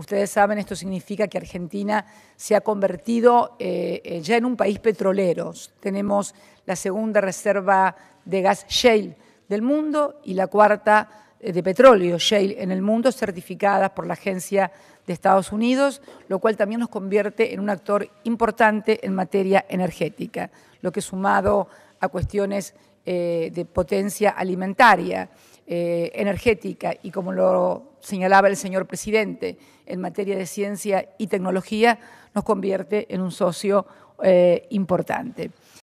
Ustedes saben, esto significa que Argentina se ha convertido eh, eh, ya en un país petrolero. Tenemos la segunda reserva de gas shale del mundo y la cuarta eh, de petróleo shale en el mundo certificadas por la Agencia de Estados Unidos, lo cual también nos convierte en un actor importante en materia energética, lo que sumado a cuestiones de potencia alimentaria, eh, energética y como lo señalaba el señor presidente, en materia de ciencia y tecnología, nos convierte en un socio eh, importante.